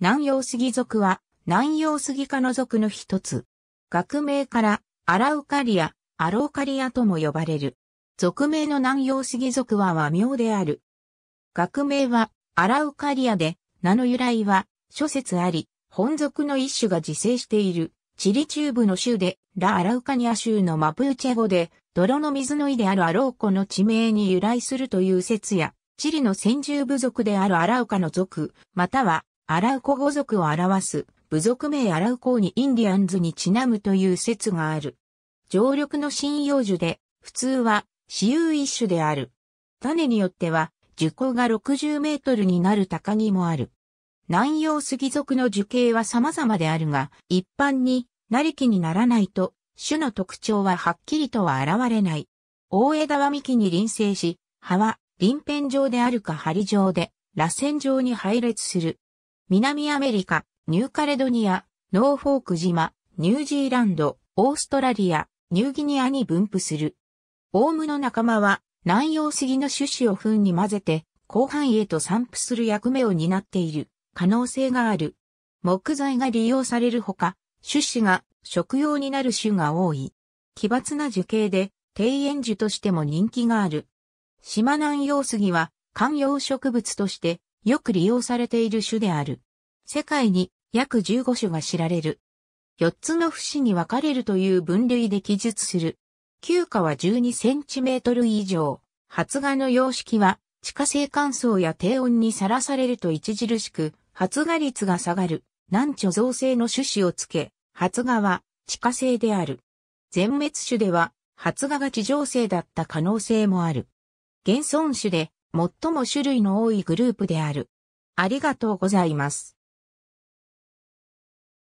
南洋杉属は、南洋杉科の属の一つ。学名から、アラウカリア、アローカリアとも呼ばれる。属名の南洋杉属は和名である。学名は、アラウカリアで、名の由来は、諸説あり、本属の一種が自生している、チリ中部の州で、ラ・アラウカニア州のマプーチェ語で、泥の水の井であるアローコの地名に由来するという説や、チリの先住部族であるアラウカの族、またはアラウコ語族を表す部族名アラウコーにインディアンズにちなむという説がある。常緑の針葉樹で、普通は私有一種である。種によっては、樹高が60メートルになる高木もある。南洋杉属の樹形は様々であるが、一般になり木にならないと、種の特徴ははっきりとは現れない。大枝は幹に隣生し、葉は輪辺状であるか針状で、螺旋状に配列する。南アメリカ、ニューカレドニア、ノーフォーク島、ニュージーランド、オーストラリア、ニューギニアに分布する。オウムの仲間は南洋杉の種子を糞に混ぜて広範囲へと散布する役目を担っている可能性がある。木材が利用されるほか、種子が食用になる種が多い。奇抜な樹形で庭園樹としても人気がある。島南洋杉は観葉植物としてよく利用されている種である。世界に約15種が知られる。4つの節に分かれるという分類で記述する。旧花は12センチメートル以上。発芽の様式は地下性乾燥や低温にさらされると著しく発芽率が下がる。難貯造成の種子をつけ、発芽は地下性である。全滅種では発芽が地上性だった可能性もある。現存種で最も種類の多いグループである。ありがとうございます。